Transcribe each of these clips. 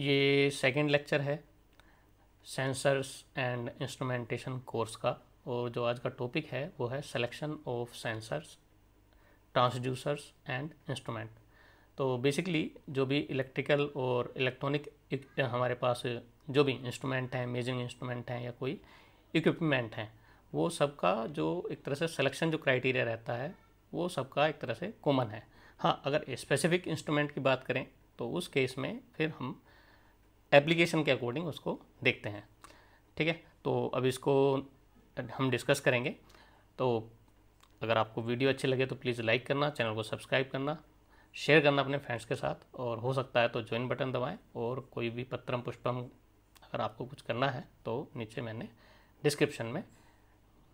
ये second lecture है sensors and instrumentation course का और जो आज का टॉपिक है वो है selection of sensors transducers and instrument तो बेसिकली जो भी इलेक्ट्रिकल और इलेक्ट्रॉनिक हमारे पास जो भी इंस्ट्रूमेंट हैं मेजिंग इंस्ट्रूमेंट हैं या कोई इक्विपमेंट हैं वो सबका जो एक तरह से सिलेक्शन जो क्राइटेरिया रहता है वो सबका एक तरह से कॉमन है हाँ अगर स्पेसिफिक इंस्ट्रूमेंट की बात करें तो उस केस में फिर हम एप्लीकेशन के अकॉर्डिंग उसको देखते हैं ठीक है तो अब इसको हम डिस्कस करेंगे तो अगर आपको वीडियो अच्छी लगे तो प्लीज़ लाइक करना चैनल को सब्सक्राइब करना शेयर करना अपने फ्रेंड्स के साथ और हो सकता है तो ज्वाइन बटन दबाएं और कोई भी पत्रम पुष्पम अगर आपको कुछ करना है तो नीचे मैंने डिस्क्रिप्शन में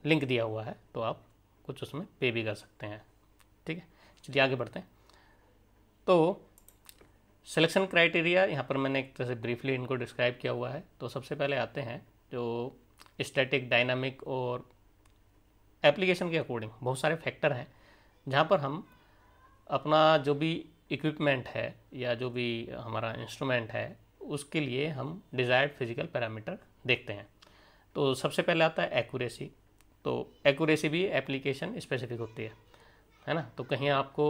लिंक दिया हुआ है तो आप कुछ उसमें पे भी कर सकते हैं ठीक है चलिए आगे बढ़ते हैं तो सिलेक्शन क्राइटेरिया यहाँ पर मैंने एक तरह से ब्रीफली इनको डिस्क्राइब किया हुआ है तो सबसे पहले आते हैं जो स्टैटिक डायनामिक और एप्लीकेशन के अकॉर्डिंग बहुत सारे फैक्टर हैं जहाँ पर हम अपना जो भी इक्विपमेंट है या जो भी हमारा इंस्ट्रूमेंट है उसके लिए हम डिज़ायर्ड फिजिकल पैरामीटर देखते हैं तो सबसे पहले आता है एक्यूरेसी तो एक्यूरेसी भी एप्लीकेशन स्पेसिफिक होती है है ना तो कहीं आपको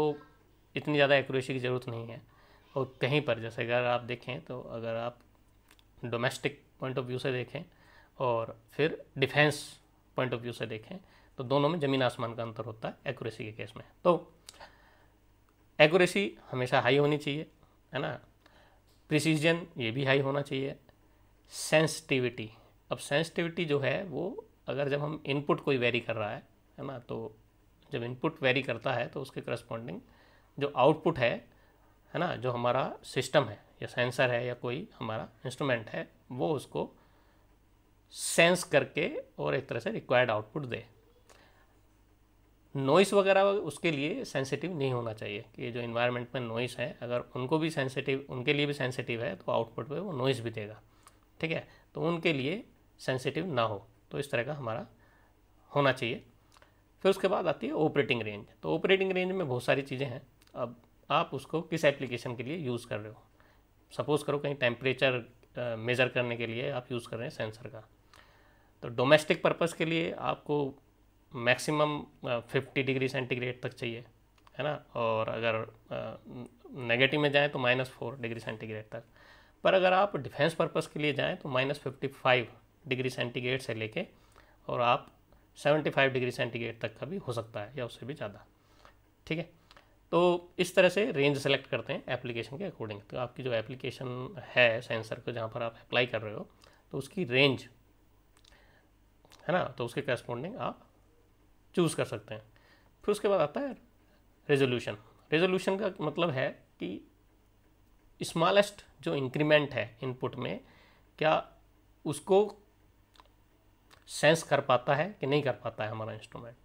इतनी ज़्यादा एक्यूरेसी की ज़रूरत नहीं है और कहीं पर जैसे अगर आप देखें तो अगर आप डोमेस्टिक पॉइंट ऑफ व्यू से देखें और फिर डिफेंस पॉइंट ऑफ व्यू से देखें तो दोनों में ज़मीन आसमान का अंतर होता है एक्यूरेसी के केस में तो एक्यूरेसी हमेशा हाई होनी चाहिए है ना प्रिसीजन ये भी हाई होना चाहिए सेंसिटिविटी अब सेंसिटिविटी जो है वो अगर जब हम इनपुट कोई वेरी कर रहा है है ना तो जब इनपुट वेरी करता है तो उसके करस्पॉन्डिंग जो आउटपुट है है ना जो हमारा सिस्टम है या सेंसर है या कोई हमारा इंस्ट्रूमेंट है वो उसको सेंस करके और एक तरह से रिक्वायर्ड आउटपुट दे नॉइस वगैरह उसके लिए सेंसिटिव नहीं होना चाहिए कि जो इन्वायरमेंट में नॉइस है अगर उनको भी सेंसिटिव उनके लिए भी सेंसिटिव है तो आउटपुट पे वो नॉइस भी देगा ठीक है तो उनके लिए सेंसिटिव ना हो तो इस तरह का हमारा होना चाहिए फिर उसके बाद आती है ऑपरेटिंग रेंज तो ऑपरेटिंग रेंज में बहुत सारी चीज़ें हैं अब आप उसको किस एप्लीकेशन के लिए यूज़ कर रहे हो सपोज़ करो कहीं टेम्परेचर मेज़र करने के लिए आप यूज़ कर रहे हैं सेंसर का तो डोमेस्टिक पर्पज़ के लिए आपको मैक्सिमम फिफ्टी डिग्री सेंटीग्रेड तक चाहिए है ना और अगर नेगेटिव में जाएँ तो माइनस फोर डिग्री सेंटीग्रेड तक पर अगर आप डिफेंस पर्पज़ के लिए जाएँ तो minus fifty five degree centigrade से लेके और आप सेवेंटी फाइव डिग्री सेंटीग्रेड तक का भी हो सकता है या उससे भी ज़्यादा ठीक है तो इस तरह से रेंज सेलेक्ट करते हैं एप्लीकेशन के अकॉर्डिंग तो आपकी जो एप्लीकेशन है सेंसर को जहाँ पर आप अप्लाई कर रहे हो तो उसकी रेंज है ना तो उसके करस्पॉन्डिंग आप चूज़ कर सकते हैं फिर उसके बाद आता है रेजोल्यूशन रेजोल्यूशन का मतलब है कि स्मॉलेस्ट जो इंक्रीमेंट है इनपुट में क्या उसको सेंस कर पाता है कि नहीं कर पाता है हमारा इंस्ट्रूमेंट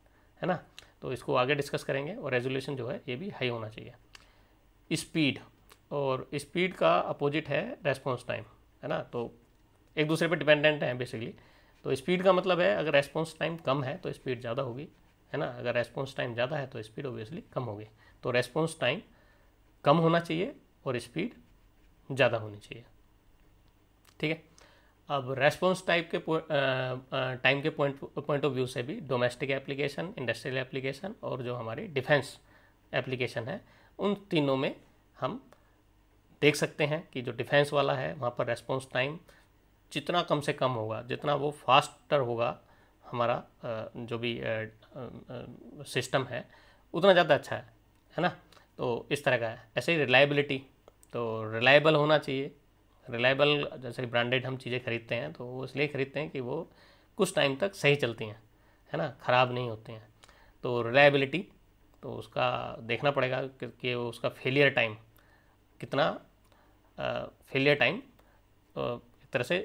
है ना तो इसको आगे डिस्कस करेंगे और रेजोल्यूशन जो है ये भी हाई होना चाहिए स्पीड और स्पीड का अपोजिट है रेस्पॉन्स टाइम है ना तो एक दूसरे पर डिपेंडेंट हैं बेसिकली तो स्पीड का मतलब है अगर रेस्पॉन्स टाइम कम है तो स्पीड ज़्यादा होगी है ना अगर रेस्पॉन्स टाइम ज़्यादा है तो स्पीड ओबियसली कम होगी तो रेस्पॉन्स टाइम कम होना चाहिए और स्पीड ज़्यादा होनी चाहिए ठीक है अब रेस्पॉन्स टाइप के टाइम के पॉइंट पॉइंट ऑफ व्यू से भी डोमेस्टिक एप्लीकेशन इंडस्ट्रियल एप्लीकेशन और जो हमारी डिफेंस एप्लीकेशन है उन तीनों में हम देख सकते हैं कि जो डिफेंस वाला है वहाँ पर रेस्पॉन्स टाइम जितना कम से कम होगा जितना वो फास्टर होगा हमारा जो भी सिस्टम है उतना ज़्यादा अच्छा है है ना तो इस तरह का है ऐसे ही रिलायबिलिटी तो रिलायबल होना चाहिए रिलायबल जैसे ब्रांडेड हम चीज़ें खरीदते हैं तो वो इसलिए खरीदते हैं कि वो कुछ टाइम तक सही चलती हैं है ना ख़राब नहीं होते हैं तो रिलायबिलिटी तो उसका देखना पड़ेगा कि उसका फेलियर टाइम कितना फेलियर टाइम एक तरह से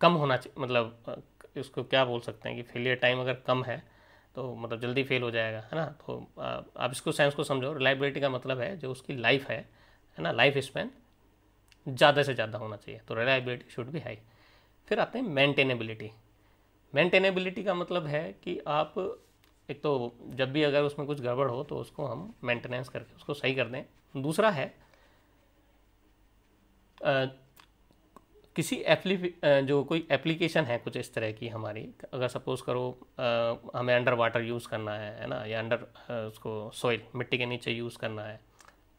कम होना चाहिए मतलब इसको क्या बोल सकते हैं कि फेलियर टाइम अगर कम है तो मतलब जल्दी फेल हो जाएगा है ना तो आप इसको साइंस को समझो रिलायबिलिटी का मतलब है जो उसकी लाइफ है है ना लाइफ स्पेन ज़्यादा से ज़्यादा होना चाहिए तो रिलायबिलिटी शुड भी हाई फिर आते हैं मेंटेनेबिलिटी मेंटेनेबिलिटी का मतलब है कि आप एक तो जब भी अगर उसमें कुछ गड़बड़ हो तो उसको हम मेंटेनेंस करके उसको सही कर दें दूसरा है आ, किसी एप्ली जो कोई एप्लीकेशन है कुछ इस तरह की हमारी अगर सपोज़ करो आ, हमें अंडर वाटर यूज़ करना है है ना या अंडर आ, उसको सॉइल मिट्टी के नीचे यूज़ करना है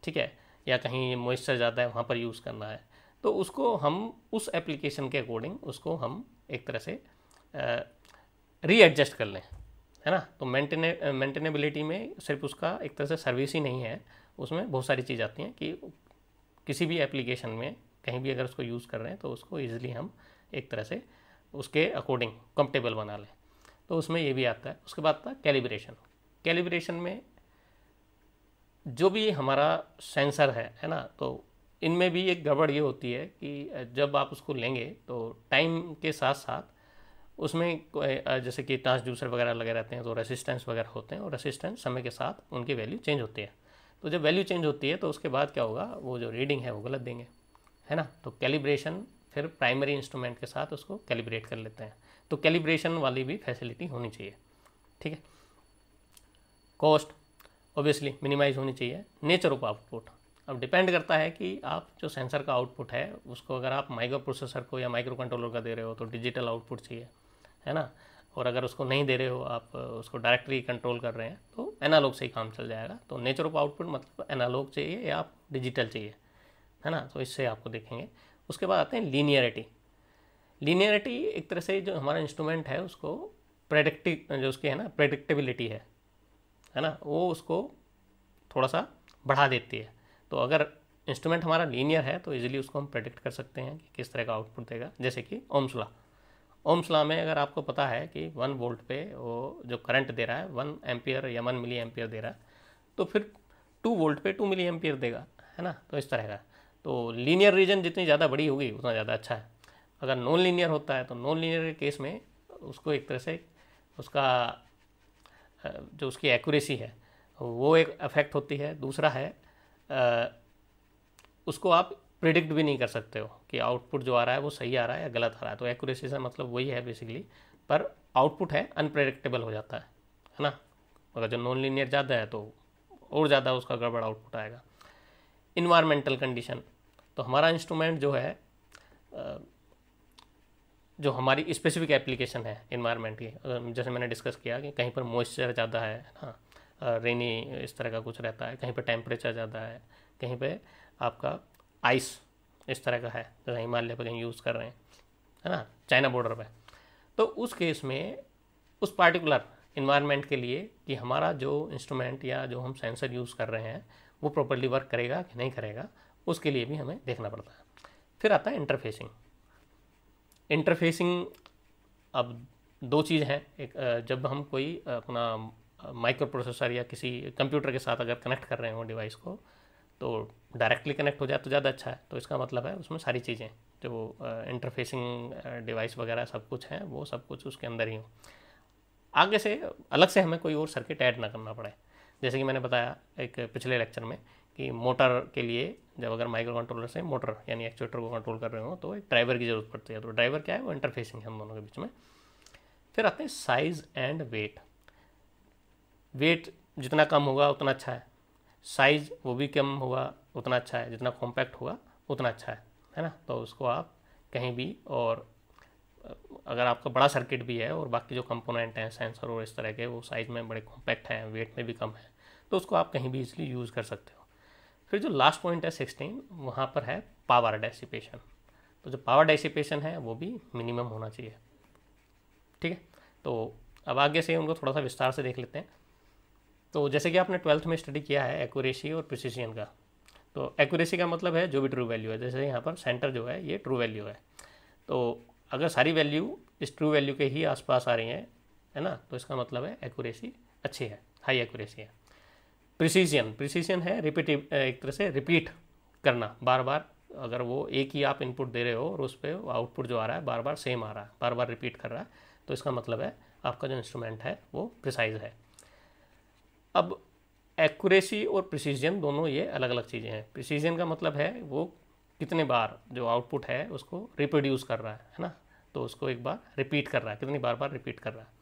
ठीक है या कहीं मॉइस्चर ज़्यादा है वहाँ पर यूज़ करना है तो उसको हम उस एप्लीकेशन के अकॉर्डिंग उसको हम एक तरह से रीएडजस्ट कर लें है ना तो मेंटेने मेंटेनेबिलिटी में सिर्फ उसका एक तरह से सर्विस ही नहीं है उसमें बहुत सारी चीज़ आती हैं कि किसी भी एप्लीकेशन में कहीं भी अगर उसको यूज़ कर रहे हैं तो उसको ईजिली हम एक तरह से उसके अकॉर्डिंग कंफर्टेबल बना लें तो उसमें ये भी आता है उसके बाद था कैलिब्रेशन कैलिब्रेशन में जो भी हमारा सेंसर है है ना तो इनमें भी एक गड़बड़ ये होती है कि जब आप उसको लेंगे तो टाइम के साथ साथ उसमें जैसे कि ट्रांसड्यूसर वगैरह लगे रहते हैं तो रेसिस्टेंस वगैरह होते हैं और रेसिस्टेंस समय के साथ उनकी वैल्यू चेंज होती है तो जब वैल्यू चेंज होती है तो उसके बाद क्या होगा वो जो रीडिंग है वो गलत देंगे है ना तो कैलिब्रेशन फिर प्राइमरी इंस्ट्रूमेंट के साथ उसको कैलिब्रेट कर लेते हैं तो कैलिब्रेशन वाली भी फैसिलिटी होनी चाहिए ठीक है कॉस्ट ऑब्वियसली मिनिमाइज होनी चाहिए नेचर ऑफ आउटपुट अब डिपेंड करता है कि आप जो सेंसर का आउटपुट है उसको अगर आप माइक्रो प्रोसेसर को या माइक्रो कंट्रोलर का दे रहे हो तो डिजिटल आउटपुट चाहिए है ना और अगर उसको नहीं दे रहे हो आप उसको डायरेक्टली कंट्रोल कर रहे हैं तो एनालॉग से ही काम चल जाएगा तो नेचर ऑफ आउटपुट मतलब एनालॉग चाहिए या आप डिजिटल चाहिए है ना तो इससे आपको देखेंगे उसके बाद आते हैं लीनियरिटी लीनियरिटी एक तरह से जो हमारा इंस्ट्रूमेंट है उसको प्रेडिक्टिव जो उसकी है ना प्रेडिक्टेबिलिटी है है ना वो उसको थोड़ा सा बढ़ा देती है तो अगर इंस्ट्रूमेंट हमारा लीनियर है तो इजीली उसको हम प्रेडिक्ट कर सकते हैं कि किस तरह का आउटपुट देगा जैसे कि ओम्सला ओम्सला में अगर आपको पता है कि वन वोल्ट पे वो जो करंट दे रहा है वन एम्पियर या वन मिली एम्पियर दे रहा है तो फिर टू वोल्ट पे टू मिली एम्पियर देगा है ना तो इस तरह का तो लीनियर रीजन जितनी ज़्यादा बड़ी होगी उतना ज़्यादा अच्छा है अगर नॉन लीनियर होता है तो नॉन लीनियर के केस में उसको एक तरह से उसका जो उसकी एक्यूरेसी है वो एक अफेक्ट होती है दूसरा है उसको आप प्रिडिक्ट भी नहीं कर सकते हो कि आउटपुट जो आ रहा है वो सही आ रहा है या गलत आ रहा है तो एक्यूरेसी से मतलब वही है बेसिकली पर आउटपुट है अनप्रडिक्टेबल हो जाता है है ना अगर जो नॉन लीनियर ज़्यादा है तो और ज़्यादा उसका गड़बड़ आउटपुट आएगा इन्वायरमेंटल कंडीशन तो हमारा इंस्ट्रूमेंट जो है जो हमारी स्पेसिफिक एप्लीकेशन है इन्वायरमेंट की जैसे मैंने डिस्कस किया कि कहीं पर मॉइस्चर ज़्यादा है हाँ रेनी इस तरह का कुछ रहता है कहीं पर टेम्परेचर ज़्यादा है कहीं पर आपका आइस इस तरह का है जैसे हिमालय पर कहीं यूज़ कर रहे हैं है ना चाइना बॉर्डर पर तो उस केस में उस पार्टिकुलर इन्वायरमेंट के लिए कि हमारा जो इंस्ट्रूमेंट या जो हम सेंसर यूज़ कर रहे हैं वो प्रॉपरली वर्क करेगा कि नहीं करेगा उसके लिए भी हमें देखना पड़ता है फिर आता है इंटरफेसिंग इंटरफेसिंग अब दो चीज़ हैं एक जब हम कोई अपना माइक्रो प्रोसेसर या किसी कंप्यूटर के साथ अगर कनेक्ट कर रहे हो डिवाइस को तो डायरेक्टली कनेक्ट हो जाए तो ज़्यादा अच्छा है तो इसका मतलब है उसमें सारी चीज़ें जो इंटरफेसिंग डिवाइस वगैरह सब कुछ हैं वो सब कुछ उसके अंदर ही हो आगे से अलग से हमें कोई और सर्किट ऐड ना करना पड़े जैसे कि मैंने बताया एक पिछले लेक्चर में कि मोटर के लिए जब अगर माइक्रो कंट्रोलर से मोटर यानी एक्चुएटर को कंट्रोल कर रहे हो तो एक ड्राइवर की जरूरत पड़ती है तो ड्राइवर क्या है वो इंटरफेसिंग है हम दोनों के बीच में फिर आते हैं साइज़ एंड वेट वेट जितना कम होगा उतना अच्छा है साइज़ वो भी कम होगा उतना अच्छा है जितना कॉम्पैक्ट होगा उतना अच्छा है है ना तो उसको आप कहीं भी और अगर आपका बड़ा सर्किट भी है और बाकी जो कंपोनेंट हैं सेंसर और इस तरह के वो साइज़ में बड़े कॉम्पैक्ट हैं वेट में भी कम है तो उसको आप कहीं भी इसलिए यूज़ कर सकते हो फिर जो लास्ट पॉइंट है सिक्सटीन वहाँ पर है पावर डेसिपेशन तो जो पावर डेसिपेशन है वो भी मिनिमम होना चाहिए ठीक है तो अब आगे से उनको थोड़ा सा विस्तार से देख लेते हैं तो जैसे कि आपने ट्वेल्थ में स्टडी किया है एक्यूरेसी और प्रिसीजन का तो एक्यूरेसी का मतलब है जो भी ट्रू वैल्यू है जैसे यहाँ पर सेंटर जो है ये ट्रू वैल्यू है तो अगर सारी वैल्यू इस ट्रू वैल्यू के ही आसपास आ रही हैं है ना तो इसका मतलब है एक्यूरेसी अच्छी है हाई एक्यूरेसी है प्रिसीजन प्रिसीजन है रिपीट एक तरह से रिपीट करना बार बार अगर वो एक ही आप इनपुट दे रहे हो और उस पर आउटपुट जो आ रहा है बार बार सेम आ रहा है बार बार रिपीट कर रहा है तो इसका मतलब है आपका जो इंस्ट्रूमेंट है वो प्रिसाइज है अब एक्यूरेसी और प्रिसीजन दोनों ये अलग अलग चीज़ें हैं प्रिसीजन का मतलब है वो कितने बार जो आउटपुट है उसको रिप्रोड्यूस कर रहा है है ना तो उसको एक बार रिपीट कर रहा है कितनी बार बार रिपीट कर रहा है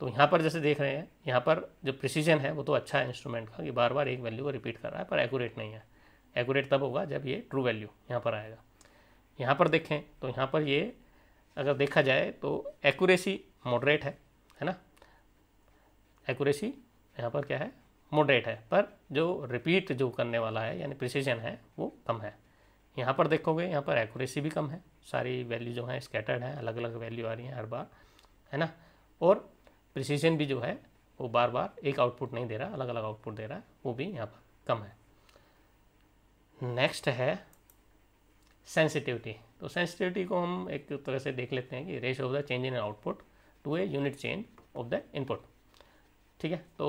तो यहाँ पर जैसे देख रहे हैं यहाँ पर जो प्रिसीजन है वो तो अच्छा है इंस्ट्रूमेंट का कि बार बार एक वैल्यू को रिपीट कर रहा है पर एकूरेट नहीं है एकूरेट तब होगा जब ये ट्रू वैल्यू यहाँ पर आएगा यहाँ पर देखें तो यहाँ पर ये अगर देखा जाए तो एकूरेसी मॉडरेट है है ना एकूरेसी यहाँ पर क्या है मॉडरेट है पर जो रिपीट जो करने वाला है यानी प्रिसीजन है वो कम है यहाँ पर देखोगे यहाँ पर एकूरेसी भी कम है सारी वैल्यू जो है स्कैटर्ड हैं अलग अलग वैल्यू आ रही हैं हर बार है ना और प्रिसीजन भी जो है वो बार बार एक आउटपुट नहीं दे रहा अलग अलग आउटपुट दे रहा है वो भी यहाँ पर कम है नेक्स्ट है सेंसिटिविटी तो सेंसिटिविटी को हम एक तरह से देख लेते हैं कि ratio of the change in output to a unit change of the input ठीक है तो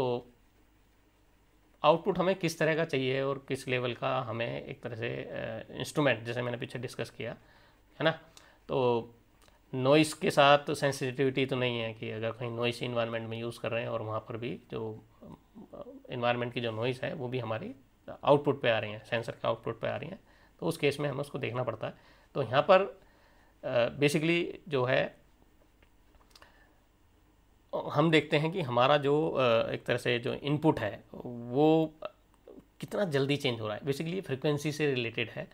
आउटपुट हमें किस तरह का चाहिए और किस लेवल का हमें एक तरह से इंस्ट्रूमेंट जैसे मैंने पीछे डिस्कस किया है ना तो नॉइस के साथ सेंसिटिविटी तो, तो नहीं है कि अगर कहीं नॉइस इन्वायरमेंट में यूज़ कर रहे हैं और वहाँ पर भी जो इन्वायरमेंट की जो नॉइस है वो भी हमारी आउटपुट पे आ रही हैं सेंसर के आउटपुट पे आ रही हैं तो उस केस में हमें उसको देखना पड़ता है तो यहाँ पर बेसिकली जो है हम देखते हैं कि हमारा जो एक तरह से जो इनपुट है वो कितना जल्दी चेंज हो रहा है बेसिकली फ्रिक्वेंसी से रिलेटेड है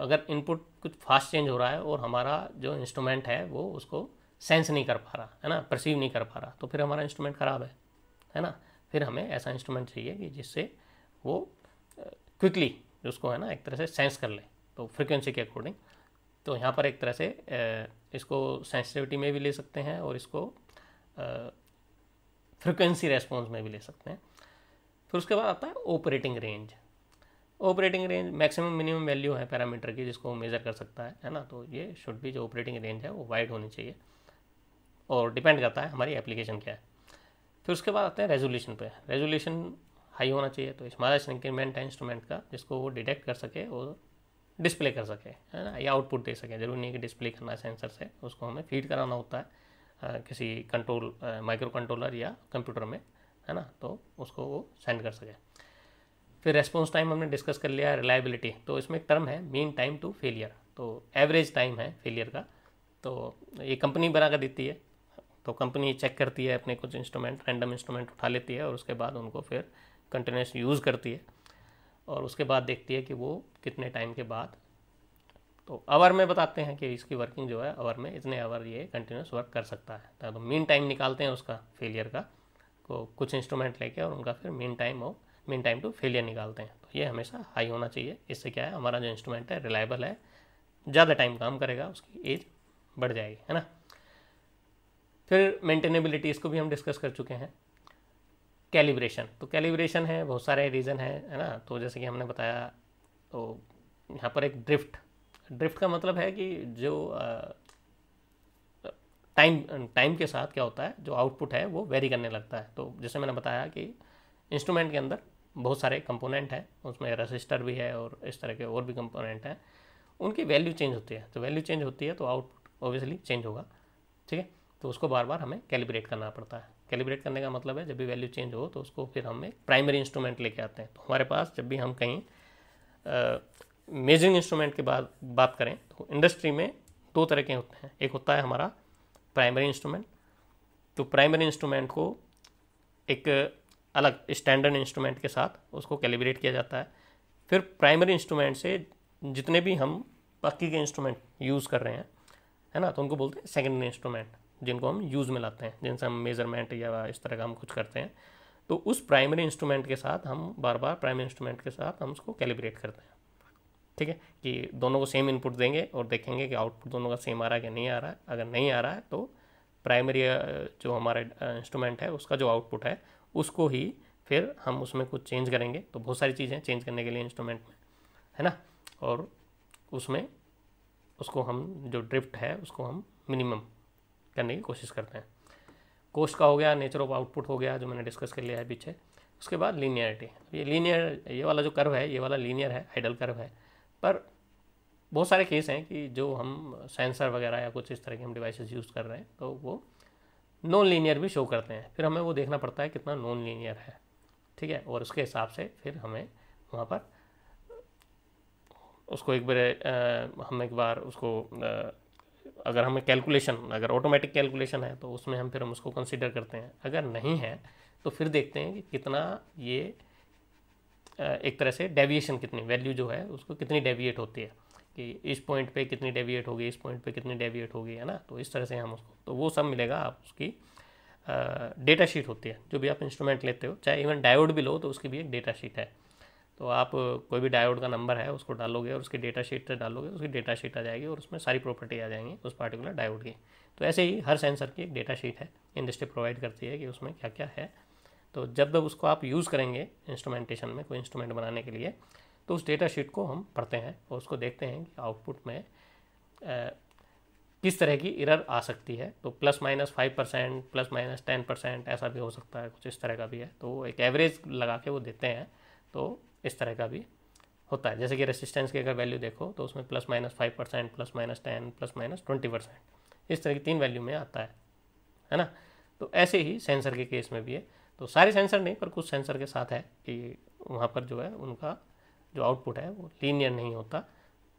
अगर इनपुट कुछ फास्ट चेंज हो रहा है और हमारा जो इंस्ट्रूमेंट है वो उसको सेंस नहीं कर पा रहा है ना परसीव नहीं कर पा रहा तो फिर हमारा इंस्ट्रूमेंट ख़राब है है ना फिर हमें ऐसा इंस्ट्रूमेंट चाहिए कि जिससे वो क्विकली उसको है ना एक तरह से सेंस कर ले तो फ्रिक्वेंसी के अकॉर्डिंग तो यहाँ पर एक तरह से इसको सेंसिटिविटी में भी ले सकते हैं और इसको फ्रिक्वेंसी रेस्पॉन्स में भी ले सकते हैं फिर उसके बाद आता है operating range operating range maximum minimum value है पैरामीटर की जिसको मेज़र कर सकता है है ना तो ये शुड भी जो ऑपरेटिंग रेंज है वो वाइड होनी चाहिए और डिपेंड करता है हमारी एप्लीकेशन क्या है फिर उसके बाद आते हैं रेजोल्यूशन पे रेजोल्यूशन हाई होना चाहिए तो स्मार्ट इंक्रीमेंट है इंस्ट्रूमेंट का जिसको वो डिटेक्ट कर सके और डिस्प्ले कर सके है ना या आउटपुट दे सके जरूरी नहीं कि डिस्प्ले करना है सेंसर से उसको हमें फीड कराना होता है आ, किसी कंट्रोल माइक्रो कंट्रोलर या कंप्यूटर में है ना तो उसको वो सेंड कर सके फिर रेस्पॉन्स टाइम हमने डिस्कस कर लिया रिलायबिलिटी तो इसमें एक टर्म है मीन टाइम टू फेलियर तो एवरेज टाइम है फेलियर का तो ये कंपनी बना कर देती है तो कंपनी चेक करती है अपने कुछ इंस्ट्रूमेंट रैंडम इंस्ट्रूमेंट उठा लेती है और उसके बाद उनको फिर कंटिन्यूस यूज़ करती है और उसके बाद देखती है कि वो कितने टाइम के बाद तो आवर में बताते हैं कि इसकी वर्किंग जो है आवर में इतने आवर ये कंटिन्यूस वर्क कर सकता है तो मीन टाइम निकालते हैं उसका फेलियर का को कुछ इंस्ट्रूमेंट लेके और उनका फिर mean time of mean time to failure निकालते हैं तो ये हमेशा हाई होना चाहिए इससे क्या है हमारा जो इंस्ट्रूमेंट है रिलायबल है ज़्यादा टाइम काम करेगा उसकी एज बढ़ जाएगी है ना फिर मेंटेनेबिलिटी इसको भी हम डिस्कस कर चुके हैं कैलिब्रेशन तो कैलिब्रेशन है बहुत सारे रीज़न है है ना तो जैसे कि हमने बताया तो यहाँ पर एक ड्रिफ्ट ड्रिफ्ट का मतलब है कि जो टाइम टाइम के साथ क्या होता है जो आउटपुट है वो वेरी करने लगता है तो जैसे मैंने बताया कि इंस्ट्रूमेंट के अंदर बहुत सारे कंपोनेंट हैं उसमें रजिस्टर भी है और इस तरह के और भी कंपोनेंट हैं उनकी वैल्यू चेंज होती है तो वैल्यू चेंज होती है तो आउटपुट ऑब्वियसली चेंज होगा ठीक है तो उसको बार बार हमें कैलिब्रेट करना पड़ता है कैलिब्रेट करने का मतलब है जब भी वैल्यू चेंज हो तो उसको फिर हम एक प्राइमरी इंस्ट्रूमेंट लेके आते हैं तो हमारे पास जब भी हम कहीं मेजरिंग इंस्ट्रूमेंट की बात बात करें तो इंडस्ट्री में दो तरह के होते हैं एक होता है हमारा प्राइमरी इंस्ट्रूमेंट तो प्राइमरी इंस्ट्रूमेंट को एक अलग स्टैंडर्ड इंस्ट्रूमेंट के साथ उसको कैलिब्रेट किया जाता है फिर प्राइमरी इंस्ट्रूमेंट से जितने भी हम बाकी के इंस्ट्रूमेंट यूज़ कर रहे हैं है ना तो उनको बोलते हैं सेकेंडरी इंस्ट्रूमेंट जिनको हम यूज़ में लाते हैं जिनसे हम मेज़रमेंट या इस तरह का हम कुछ करते हैं तो उस प्राइमरी इंस्ट्रूमेंट के साथ हम बार बार प्राइमरी इंस्ट्रूमेंट के साथ हम उसको कैलिब्रेट करते हैं ठीक है कि दोनों को सेम इनपुट देंगे और देखेंगे कि आउटपुट दोनों का सेम आ रहा है कि नहीं आ रहा है अगर नहीं आ रहा है तो प्राइमरी जो हमारा इंस्ट्रूमेंट है उसका जो आउटपुट है उसको ही फिर हम उसमें कुछ चेंज करेंगे तो बहुत सारी चीज़ें चेंज करने के लिए इंस्ट्रूमेंट में है ना और उसमें उसको हम जो ड्रिफ्ट है उसको हम मिनिमम करने की कोशिश करते हैं कोस्ट का हो गया नेचर ऑफ आउटपुट हो गया जो मैंने डिस्कस कर लिया है पीछे उसके बाद लीनियरिटी तो ये लीनियर ये वाला जो कर्व है ये वाला लीनियर है आइडल कर्व है पर बहुत सारे केस हैं कि जो हम सेंसर वगैरह या कुछ इस तरह के हम डिवाइसेस यूज़ कर रहे हैं तो वो नॉन लीनियर भी शो करते हैं फिर हमें वो देखना पड़ता है कितना नॉन लीनियर है ठीक है और उसके हिसाब से फिर हमें वहाँ पर उसको एक बार हम एक बार उसको आ, अगर हमें कैलकुलेशन अगर ऑटोमेटिक कैलकुलेशन है तो उसमें हम फिर हम उसको कंसिडर करते हैं अगर नहीं है तो फिर देखते हैं कि कितना ये एक तरह से डेविएशन कितनी वैल्यू जो है उसको कितनी डेविएट होती है कि इस पॉइंट पे कितनी डेविएट होगी इस पॉइंट पे कितनी डेविएट होगी है ना तो इस तरह से हम उसको तो वो सब मिलेगा आप उसकी डेटा शीट होती है जो भी आप इंस्ट्रूमेंट लेते हो चाहे इवन डायोड भी लो तो उसकी भी एक डेटा शीट है तो आप कोई भी डायोड का नंबर है उसको डालोगे और उसकी डेटा शीट डालोगे उसकी डेटा शीट आ जाएगी और उसमें सारी प्रॉपर्टी आ जाएंगी उस पार्टिकुलर डायोड की तो ऐसे ही हर सेंसर की एक डेटा शीट है इंडस्ट्री प्रोवाइड करती है कि उसमें क्या क्या है तो जब जब उसको आप यूज़ करेंगे इंस्ट्रूमेंटेशन में कोई इंस्ट्रूमेंट बनाने के लिए तो उस डेटा शीट को हम पढ़ते हैं और उसको देखते हैं कि आउटपुट में आ, किस तरह की इरर आ सकती है तो plus minus five percent plus minus ten percent ऐसा भी हो सकता है कुछ इस तरह का भी है तो एक एवरेज लगा के वो देते हैं तो इस तरह का भी होता है जैसे कि रेसिस्टेंस की अगर वैल्यू देखो तो उसमें plus minus five percent plus minus ten plus minus twenty percent इस तरह की तीन वैल्यू में आता है है ना तो ऐसे ही सेंसर के केस में भी है तो सारे सेंसर नहीं पर कुछ सेंसर के साथ है कि वहाँ पर जो है उनका जो आउटपुट है वो लीनियर नहीं होता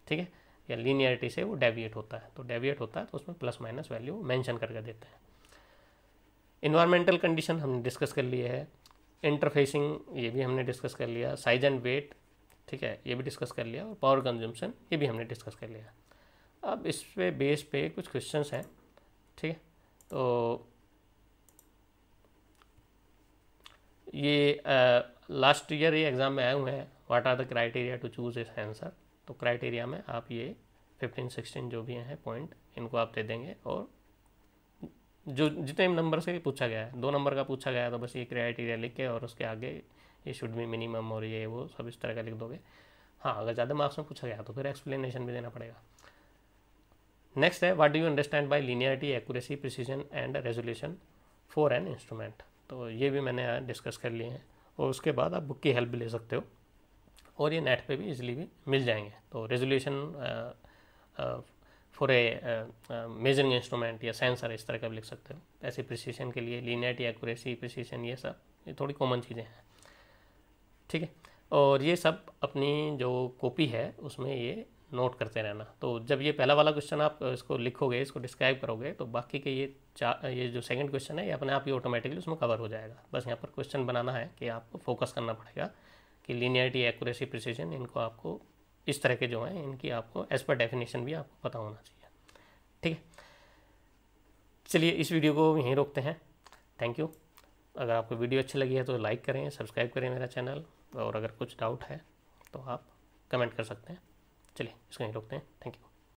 ठीक है या लीनियरिटी से वो डेविएट होता है तो डेविएट होता है तो उसमें प्लस माइनस वैल्यू मैंशन करके देते हैं इन्वायरमेंटल कंडीशन हमने डिस्कस कर लिए है इंटरफेसिंग ये भी हमने डिस्कस कर लिया साइज एंड वेट ठीक है ये भी डिस्कस कर लिया और पावर कंज्यूमशन ये भी हमने डिस्कस कर लिया अब इस पे बेस पे कुछ क्वेश्चन हैं ठीक है तो ये लास्ट ईयर ये एग्ज़ाम में आए हुए हैं what are the criteria to choose इस आंसर तो क्राइटेरिया में आप ये फिफ्टीन सिक्सटीन जो भी हैं पॉइंट इनको आप दे देंगे और जो जितने नंबर से पूछा गया है दो नंबर का पूछा गया है तो बस ये क्राइटेरिया लिख के और उसके आगे ये शुड भी मिनिमम और ये वो सब इस तरह का लिख दोगे हाँ अगर ज़्यादा मार्क्स में पूछा गया तो फिर एक्सप्लेनेशन भी देना पड़ेगा नेक्स्ट है what do you understand by linearity accuracy precision and resolution for an instrument तो ये भी मैंने डिस्कस कर लिए हैं और उसके बाद आप बुक की हेल्प भी ले सकते हो और ये नेट पे भी इजीली भी मिल जाएंगे तो resolution for a measuring instrument या सेंसर इस तरह का भी लिख सकते हो ऐसे प्रिसीशन के लिए लीनेट या एक्यूरेसी प्रिसीशन ये सब ये थोड़ी कॉमन चीज़ें हैं ठीक है और ये सब अपनी जो कॉपी है उसमें ये नोट करते रहना तो जब ये पहला वाला क्वेश्चन आप uh, इसको लिखोगे इसको डिस्क्राइब करोगे तो बाकी के ये चार uh, ये जो सेकंड क्वेश्चन है ये अपने आप ही ऑटोमेटिकली उसमें कवर हो जाएगा बस यहाँ पर क्वेश्चन बनाना है कि आपको फोकस करना पड़ेगा कि लीनियरिटी एक्यूरेसी प्रिसीजन इनको आपको इस तरह के जो हैं इनकी आपको एज पर डेफिनेशन भी आपको पता होना चाहिए ठीक है चलिए इस वीडियो को यहीं रोकते हैं थैंक यू अगर आपको वीडियो अच्छी लगी है तो लाइक करें सब्सक्राइब करें मेरा चैनल और अगर कुछ डाउट है तो आप कमेंट कर सकते हैं चलिए इसको यहीं रोकते हैं थैंक यू